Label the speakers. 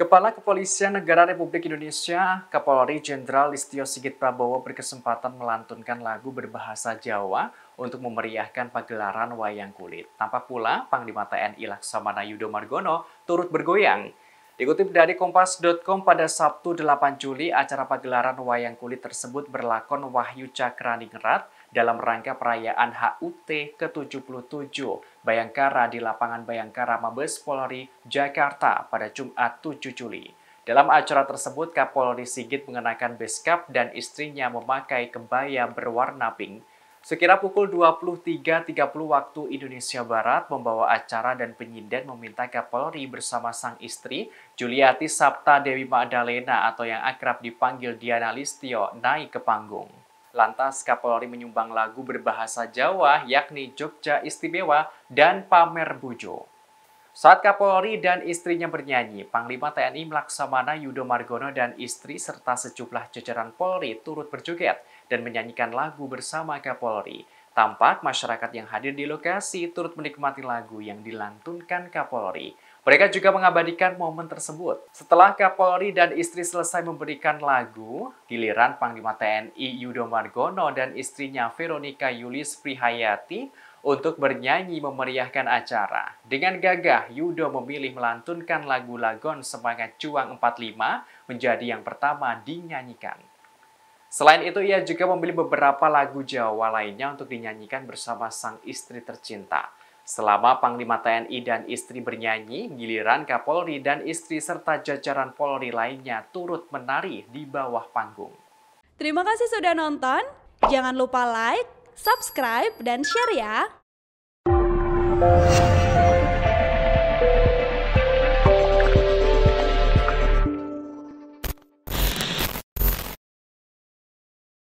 Speaker 1: Kepala Kepolisian Negara Republik Indonesia, Kapolri Jenderal Listio Sigit Prabowo berkesempatan melantunkan lagu berbahasa Jawa untuk memeriahkan pagelaran wayang kulit. Tampak pula Panglima TNI Laksamana Yudo Margono turut bergoyang. Dikutip dari Kompas.com pada Sabtu 8 Juli, acara pagelaran wayang kulit tersebut berlakon Wahyu Cakraningrat, dalam rangka perayaan HUT ke-77 Bayangkara di lapangan Bayangkara Mabes Polri, Jakarta pada Jumat 7 Juli. Dalam acara tersebut, Kapolri Sigit mengenakan beskap dan istrinya memakai kebaya berwarna pink. Sekira pukul 23.30 waktu Indonesia Barat, membawa acara dan penyinden meminta Kapolri bersama sang istri, Juliati Sabta Dewi Magdalena atau yang akrab dipanggil Diana Listio, naik ke panggung. Lantas Kapolri menyumbang lagu berbahasa Jawa yakni Jogja Istimewa dan Pamer Bujo. Saat Kapolri dan istrinya bernyanyi, Panglima TNI Laksamana Yudo Margono dan istri serta sejumlah jajaran Polri turut berjoget dan menyanyikan lagu bersama Kapolri. Tampak masyarakat yang hadir di lokasi turut menikmati lagu yang dilantunkan Kapolri. Mereka juga mengabadikan momen tersebut. Setelah Kapolri dan istri selesai memberikan lagu, giliran Panglima TNI Yudo Margono dan istrinya Veronica Yulis Prihayati untuk bernyanyi memeriahkan acara. Dengan gagah, Yudo memilih melantunkan lagu lagon Semangat Juang 45 menjadi yang pertama dinyanyikan. Selain itu, ia juga memilih beberapa lagu Jawa lainnya untuk dinyanyikan bersama sang istri tercinta. Selama Panglima TNI dan istri bernyanyi, giliran Kapolri dan istri serta jajaran Polri lainnya turut menari di bawah panggung.
Speaker 2: Terima kasih sudah nonton. Jangan lupa like, subscribe, dan share ya.